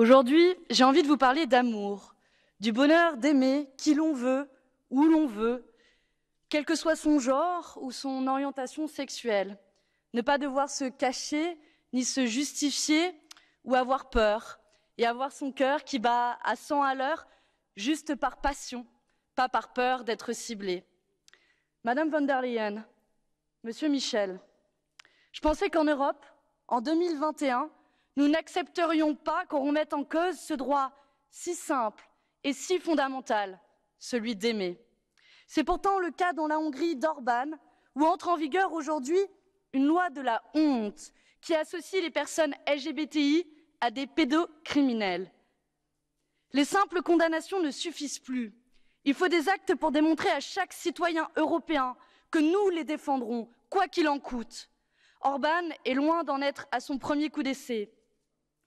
Aujourd'hui, j'ai envie de vous parler d'amour, du bonheur d'aimer qui l'on veut, où l'on veut, quel que soit son genre ou son orientation sexuelle. Ne pas devoir se cacher, ni se justifier, ou avoir peur, et avoir son cœur qui bat à 100 à l'heure, juste par passion, pas par peur d'être ciblé. Madame von der Leyen, Monsieur Michel, je pensais qu'en Europe, en 2021, nous n'accepterions pas qu'on remette en cause ce droit si simple et si fondamental, celui d'aimer. C'est pourtant le cas dans la Hongrie d'Orban, où entre en vigueur aujourd'hui une loi de la honte qui associe les personnes LGBTI à des pédocriminels. Les simples condamnations ne suffisent plus. Il faut des actes pour démontrer à chaque citoyen européen que nous les défendrons, quoi qu'il en coûte. Orban est loin d'en être à son premier coup d'essai.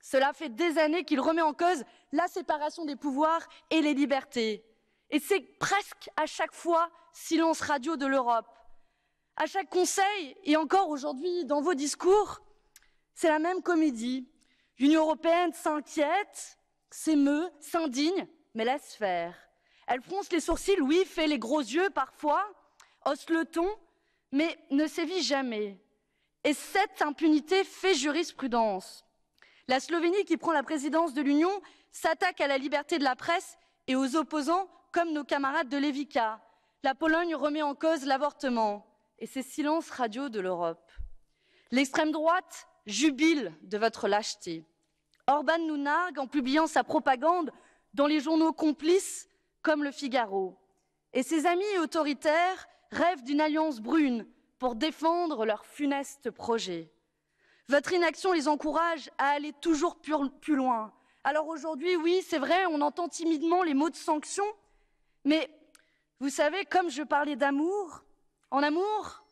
Cela fait des années qu'il remet en cause la séparation des pouvoirs et les libertés. Et c'est presque à chaque fois silence radio de l'Europe. À chaque conseil, et encore aujourd'hui dans vos discours, c'est la même comédie. L'Union européenne s'inquiète, s'émeut, s'indigne, mais laisse faire. Elle fronce les sourcils, oui, fait les gros yeux parfois, hausse le ton, mais ne sévit jamais. Et cette impunité fait jurisprudence. La Slovénie, qui prend la présidence de l'Union, s'attaque à la liberté de la presse et aux opposants comme nos camarades de l'EVICA. La Pologne remet en cause l'avortement et ses silences radio de l'Europe. L'extrême droite jubile de votre lâcheté. Orban nous nargue en publiant sa propagande dans les journaux complices comme le Figaro. Et ses amis autoritaires rêvent d'une alliance brune pour défendre leur funeste projet. Votre inaction les encourage à aller toujours plus loin. Alors aujourd'hui, oui, c'est vrai, on entend timidement les mots de sanction, mais vous savez, comme je parlais d'amour, en amour,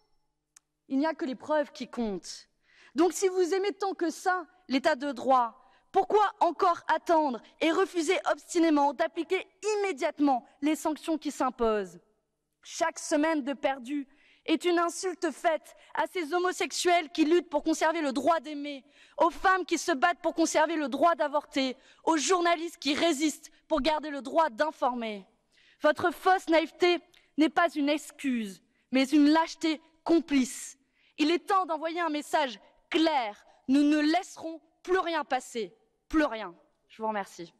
il n'y a que les preuves qui comptent. Donc si vous aimez tant que ça l'état de droit, pourquoi encore attendre et refuser obstinément d'appliquer immédiatement les sanctions qui s'imposent Chaque semaine de perdu, est une insulte faite à ces homosexuels qui luttent pour conserver le droit d'aimer, aux femmes qui se battent pour conserver le droit d'avorter, aux journalistes qui résistent pour garder le droit d'informer. Votre fausse naïveté n'est pas une excuse, mais une lâcheté complice. Il est temps d'envoyer un message clair. Nous ne laisserons plus rien passer. Plus rien. Je vous remercie.